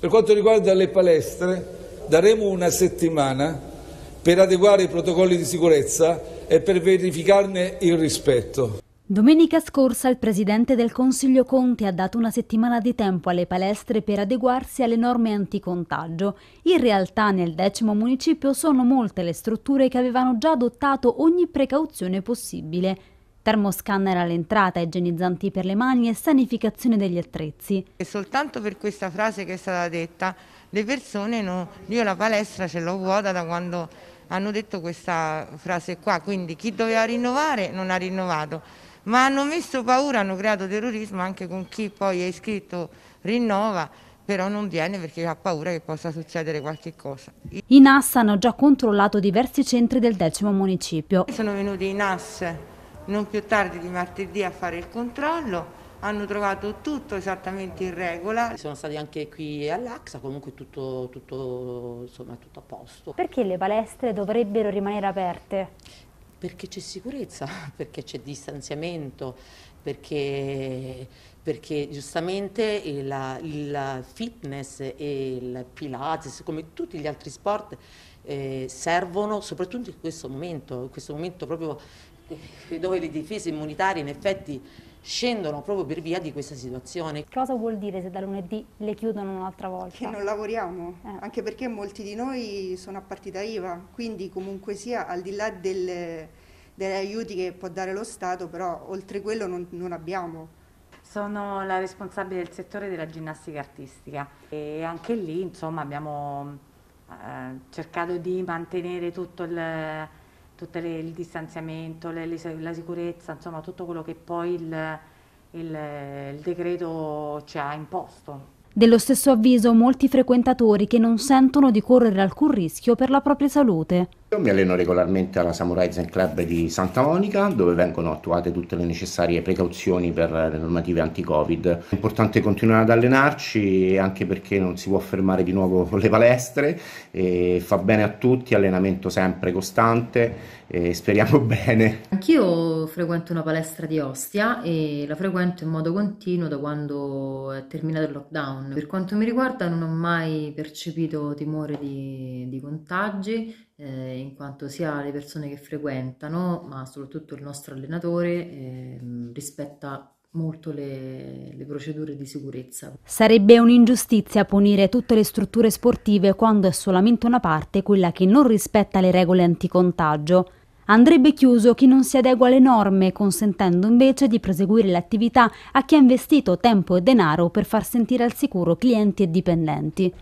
Per quanto riguarda le palestre, daremo una settimana per adeguare i protocolli di sicurezza e per verificarne il rispetto. Domenica scorsa il Presidente del Consiglio Conte ha dato una settimana di tempo alle palestre per adeguarsi alle norme anticontagio. In realtà nel decimo municipio sono molte le strutture che avevano già adottato ogni precauzione possibile termoscanner all'entrata, igienizzanti per le mani e sanificazione degli attrezzi. E soltanto per questa frase che è stata detta, le persone, no, io la palestra ce l'ho vuota da quando hanno detto questa frase qua, quindi chi doveva rinnovare non ha rinnovato, ma hanno messo paura, hanno creato terrorismo anche con chi poi è scritto rinnova, però non viene perché ha paura che possa succedere qualche cosa. I NAS hanno già controllato diversi centri del decimo municipio. Sono venuti i NAS non più tardi di martedì a fare il controllo hanno trovato tutto esattamente in regola. Sono stati anche qui all'Axa, comunque tutto, tutto, insomma, tutto a posto. Perché le palestre dovrebbero rimanere aperte? Perché c'è sicurezza, perché c'è distanziamento, perché, perché giustamente il, il, fitness e il pilates, come tutti gli altri sport, eh, servono soprattutto in questo momento, in questo momento proprio eh, dove le difese immunitarie in effetti scendono proprio per via di questa situazione. Cosa vuol dire se da lunedì le chiudono un'altra volta? Che non lavoriamo, eh. anche perché molti di noi sono a partita IVA, quindi comunque sia al di là del, degli aiuti che può dare lo Stato, però oltre quello non, non abbiamo. Sono la responsabile del settore della ginnastica artistica e anche lì insomma abbiamo eh, cercato di mantenere tutto il tutto il distanziamento, le, la sicurezza, insomma tutto quello che poi il, il, il decreto ci ha imposto. Dello stesso avviso molti frequentatori che non sentono di correre alcun rischio per la propria salute. Io mi alleno regolarmente alla Samurai Zen Club di Santa Monica, dove vengono attuate tutte le necessarie precauzioni per le normative anti-Covid. È importante continuare ad allenarci anche perché non si può fermare di nuovo le palestre, fa bene a tutti, allenamento sempre costante e speriamo bene. Anch'io frequento una palestra di Ostia e la frequento in modo continuo da quando è terminato il lockdown. Per quanto mi riguarda non ho mai percepito timore di, di contagi eh, in quanto sia le persone che frequentano, ma soprattutto il nostro allenatore, eh, rispetta molto le, le, procedure di sicurezza. Sarebbe un'ingiustizia punire tutte le strutture sportive quando è solamente una parte quella che non rispetta le regole anticontagio. Andrebbe chiuso chi non si adegua alle norme, consentendo invece di proseguire l'attività a chi ha investito tempo e denaro per far sentire al sicuro clienti e dipendenti.